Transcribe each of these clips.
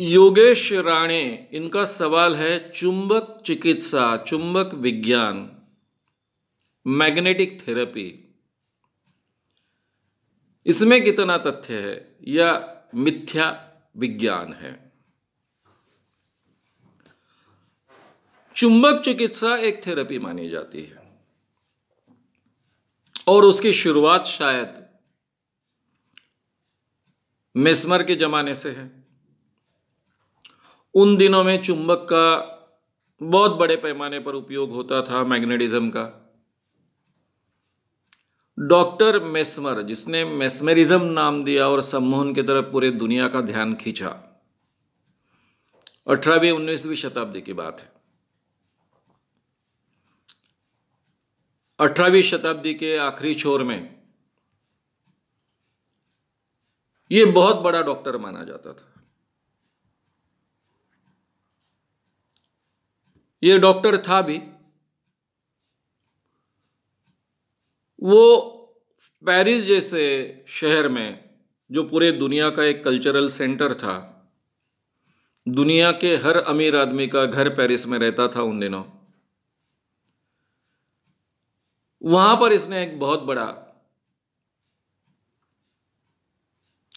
योगेश राणे इनका सवाल है चुंबक चिकित्सा चुंबक विज्ञान मैग्नेटिक थेरेपी इसमें कितना तथ्य है या मिथ्या विज्ञान है चुंबक चिकित्सा एक थेरेपी मानी जाती है और उसकी शुरुआत शायद मेस्मर के जमाने से है उन दिनों में चुंबक का बहुत बड़े पैमाने पर उपयोग होता था मैग्नेटिज्म का डॉक्टर मेस्मर जिसने मेस्मेरिज्म नाम दिया और सम्मोहन की तरफ पूरे दुनिया का ध्यान खींचा अठारहवीं उन्नीसवीं शताब्दी की बात है अठारहवीं शताब्दी के आखिरी छोर में ये बहुत बड़ा डॉक्टर माना जाता था ये डॉक्टर था भी वो पेरिस जैसे शहर में जो पूरे दुनिया का एक कल्चरल सेंटर था दुनिया के हर अमीर आदमी का घर पेरिस में रहता था उन दिनों वहां पर इसने एक बहुत बड़ा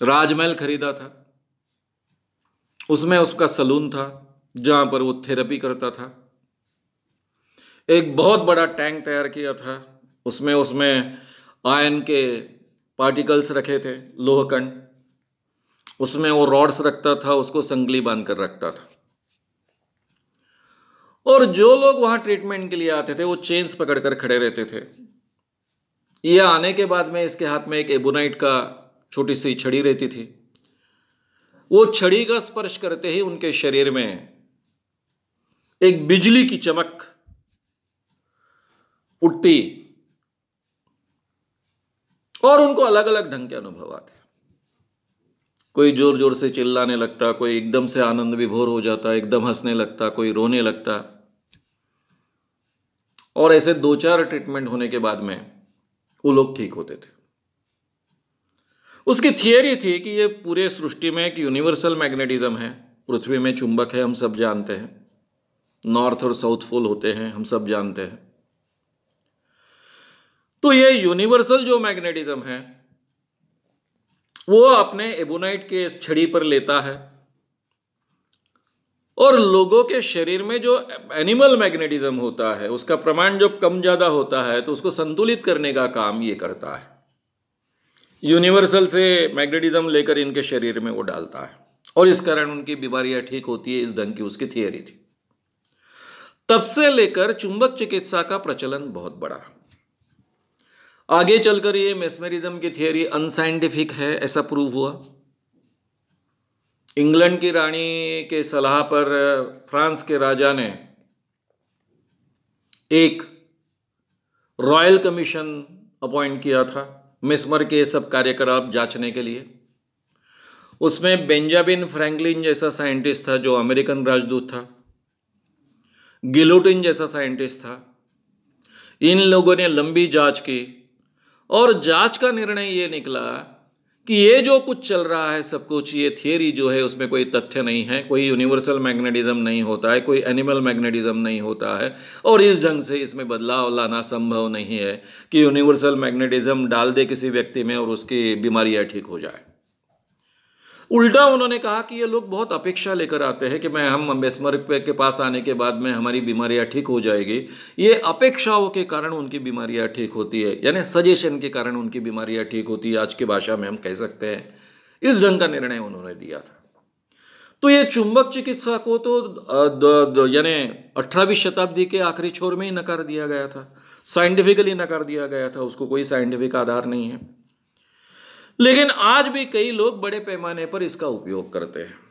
राजमहल खरीदा था उसमें उसका सलून था जहां पर वो थेरेपी करता था एक बहुत बड़ा टैंक तैयार किया था उसमें उसमें आयन के पार्टिकल्स रखे थे लोहकंड उसमें वो रॉड्स रखता था उसको संगली बांध कर रखता था और जो लोग वहां ट्रीटमेंट के लिए आते थे वो चेन्स पकड़कर खड़े रहते थे ये आने के बाद में इसके हाथ में एक एबोनाइट का छोटी सी छड़ी रहती थी वो छड़ी का स्पर्श करते ही उनके शरीर में एक बिजली की चमक पुट्टी और उनको अलग अलग ढंग के अनुभव आते कोई जोर जोर से चिल्लाने लगता कोई एकदम से आनंद विभोर हो जाता एकदम हंसने लगता कोई रोने लगता और ऐसे दो चार ट्रीटमेंट होने के बाद में वो लोग ठीक होते थे उसकी थियरी थी कि ये पूरे सृष्टि में एक यूनिवर्सल मैग्नेटिज्म है पृथ्वी में चुंबक है हम सब जानते हैं नॉर्थ और साउथ फुल होते हैं हम सब जानते हैं तो ये यूनिवर्सल जो मैग्नेटिज्म है वो अपने एबोनाइट के छड़ी पर लेता है और लोगों के शरीर में जो एनिमल मैग्नेटिज्म होता है उसका प्रमाण जब कम ज़्यादा होता है तो उसको संतुलित करने का काम ये करता है यूनिवर्सल से मैग्नेटिज्म लेकर इनके शरीर में वो डालता है और इस कारण उनकी बीमारियां ठीक होती है इस ढंग की उसकी थियोरी थी तब से लेकर चुंबक चिकित्सा का प्रचलन बहुत बड़ा आगे चलकर ये मेस्मेरिज्म की थियोरी अनसाइंटिफिक है ऐसा प्रूव हुआ इंग्लैंड की रानी के सलाह पर फ्रांस के राजा ने एक रॉयल कमीशन अपॉइंट किया था मिसमर के सब कार्यकलाप जांचने के लिए उसमें बेंजामिन फ्रैंकलिन जैसा साइंटिस्ट था जो अमेरिकन राजदूत था गिलोटिन जैसा साइंटिस्ट था इन लोगों ने लंबी जांच की और जांच का निर्णय ये निकला कि ये जो कुछ चल रहा है सब कुछ ये थियोरी जो है उसमें कोई तथ्य नहीं है कोई यूनिवर्सल मैग्नेटिज्म नहीं होता है कोई एनिमल मैग्नेटिज्म नहीं होता है और इस ढंग से इसमें बदलाव लाना संभव नहीं है कि यूनिवर्सल मैग्नेटिज्म डाल दे किसी व्यक्ति में और उसकी बीमारियाँ ठीक हो जाए उल्टा उन्होंने कहा कि ये लोग बहुत अपेक्षा लेकर आते हैं कि मैं हम मेस्मर के पास आने के बाद में हमारी बीमारियां ठीक हो जाएगी ये अपेक्षाओं के कारण उनकी बीमारियां ठीक होती है यानी सजेशन के कारण उनकी बीमारियां ठीक होती है आज की भाषा में हम कह सकते हैं इस ढंग का निर्णय उन्होंने दिया था तो ये चुंबक चिकित्सा को तो यानी अठारहवीं शताब्दी के आखिरी छोर में ही नकार दिया गया था साइंटिफिकली नकार दिया गया था उसको कोई साइंटिफिक आधार नहीं है लेकिन आज भी कई लोग बड़े पैमाने पर इसका उपयोग करते हैं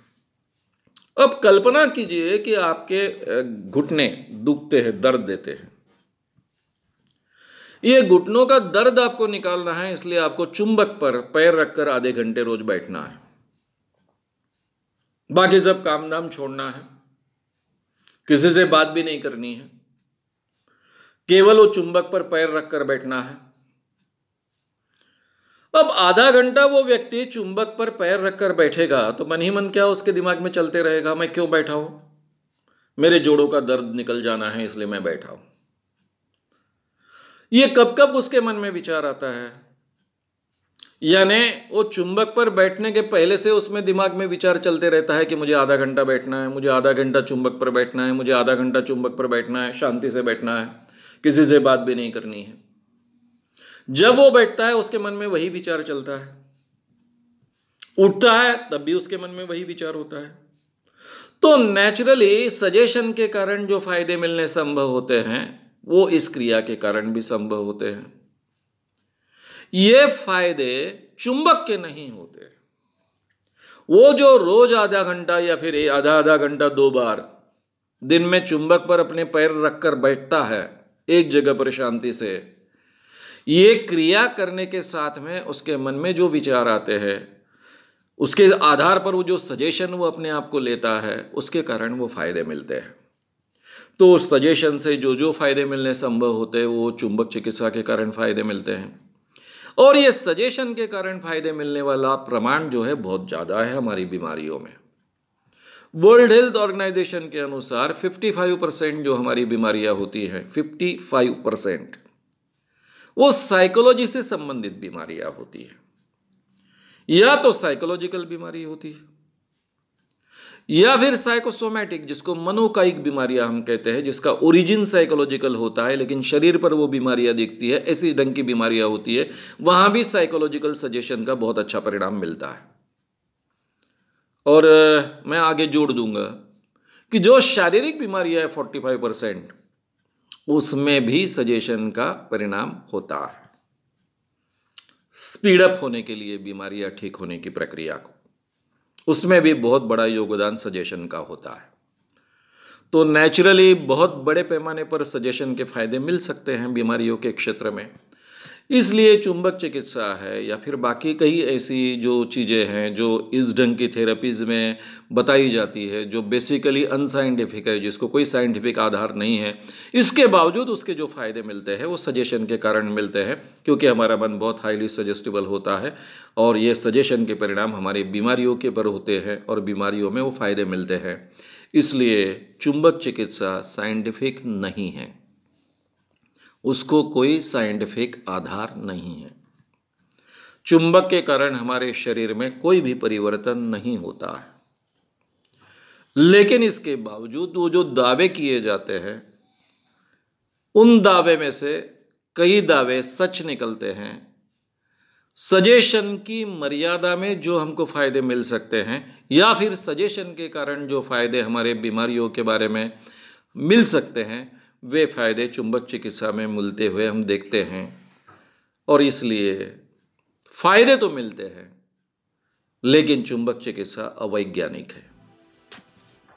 अब कल्पना कीजिए कि आपके घुटने दुखते हैं दर्द देते हैं ये घुटनों का दर्द आपको निकालना है इसलिए आपको चुंबक पर पैर रखकर आधे घंटे रोज बैठना है बाकी सब काम धाम छोड़ना है किसी से बात भी नहीं करनी है केवल वो चुंबक पर पैर रखकर बैठना है अब आधा घंटा वो व्यक्ति चुंबक पर पैर रखकर बैठेगा तो मन ही मन क्या उसके दिमाग में चलते रहेगा मैं क्यों बैठा हूं मेरे जोड़ों का दर्द निकल जाना है इसलिए मैं बैठा हूं ये कब कब उसके मन में विचार आता है यानी वो चुंबक पर बैठने के पहले से उसमें दिमाग में विचार चलते रहता है कि मुझे आधा घंटा बैठना है मुझे आधा घंटा चुंबक पर बैठना है मुझे आधा घंटा चुंबक पर बैठना है शांति से बैठना है किसी से बात भी नहीं करनी है जब वो बैठता है उसके मन में वही विचार चलता है उठता है तब भी उसके मन में वही विचार होता है तो नेचुरली सजेशन के कारण जो फायदे मिलने संभव होते हैं वो इस क्रिया के कारण भी संभव होते हैं ये फायदे चुंबक के नहीं होते वो जो रोज आधा घंटा या फिर आधा आधा घंटा दो बार दिन में चुंबक पर अपने पैर रखकर बैठता है एक जगह पर शांति से ये क्रिया करने के साथ में उसके मन में जो विचार आते हैं उसके आधार पर वो जो सजेशन वो अपने आप को लेता है उसके कारण वो फायदे मिलते हैं तो उस सजेशन से जो जो फायदे मिलने संभव होते हैं वो चुंबक चिकित्सा के कारण फायदे मिलते हैं और ये सजेशन के कारण फायदे मिलने वाला प्रमाण जो है बहुत ज़्यादा है हमारी बीमारियों में वर्ल्ड हेल्थ ऑर्गेनाइजेशन के अनुसार 55 परसेंट जो हमारी बीमारियां होती हैं 55 परसेंट वो साइकोलॉजी से संबंधित बीमारियां होती है या तो साइकोलॉजिकल बीमारी होती है या फिर साइकोसोमैटिक जिसको मनोकायिक बीमारियां हम कहते हैं जिसका ओरिजिन साइकोलॉजिकल होता है लेकिन शरीर पर वो बीमारियां दिखती है ऐसी ढंग की बीमारियां होती है वहां भी साइकोलॉजिकल सजेशन का बहुत अच्छा परिणाम मिलता है और मैं आगे जोड़ दूंगा कि जो शारीरिक बीमारियां है फोर्टी फाइव परसेंट उसमें भी सजेशन का परिणाम होता है स्पीडअप होने के लिए बीमारियां ठीक होने की प्रक्रिया को उसमें भी बहुत बड़ा योगदान सजेशन का होता है तो नेचुरली बहुत बड़े पैमाने पर सजेशन के फायदे मिल सकते हैं बीमारियों के क्षेत्र में इसलिए चुंबक चिकित्सा है या फिर बाकी कई ऐसी जो चीज़ें हैं जो इस ढंग की थेरेपीज़ में बताई जाती है जो बेसिकली अनसाइंटिफिक है जिसको कोई साइंटिफिक आधार नहीं है इसके बावजूद उसके जो फ़ायदे मिलते हैं वो सजेशन के कारण मिलते हैं क्योंकि हमारा मन बहुत हाईली सजेस्टिबल होता है और ये सजेशन के परिणाम हमारी बीमारियों के पर होते हैं और बीमारियों में वो फ़ायदे मिलते हैं इसलिए चुंबक चिकित्सा साइंटिफिक नहीं है उसको कोई साइंटिफिक आधार नहीं है चुंबक के कारण हमारे शरीर में कोई भी परिवर्तन नहीं होता है लेकिन इसके बावजूद वो जो दावे किए जाते हैं उन दावे में से कई दावे सच निकलते हैं सजेशन की मर्यादा में जो हमको फ़ायदे मिल सकते हैं या फिर सजेशन के कारण जो फ़ायदे हमारे बीमारियों के बारे में मिल सकते हैं वे फ़ायदे चुंबक चिकित्सा में मिलते हुए हम देखते हैं और इसलिए फ़ायदे तो मिलते हैं लेकिन चुंबक चिकित्सा अवैज्ञानिक है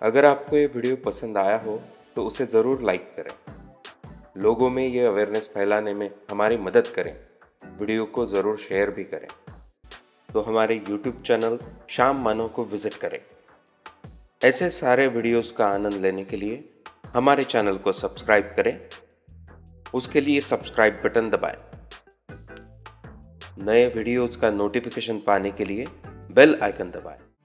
अगर आपको ये वीडियो पसंद आया हो तो उसे ज़रूर लाइक करें लोगों में ये अवेयरनेस फैलाने में हमारी मदद करें वीडियो को ज़रूर शेयर भी करें तो हमारे यूट्यूब चैनल शाम मानो को विज़िट करें ऐसे सारे वीडियोस का आनंद लेने के लिए हमारे चैनल को सब्सक्राइब करें उसके लिए सब्सक्राइब बटन दबाएं। नए वीडियोस का नोटिफिकेशन पाने के लिए बेल आइकन दबाएं।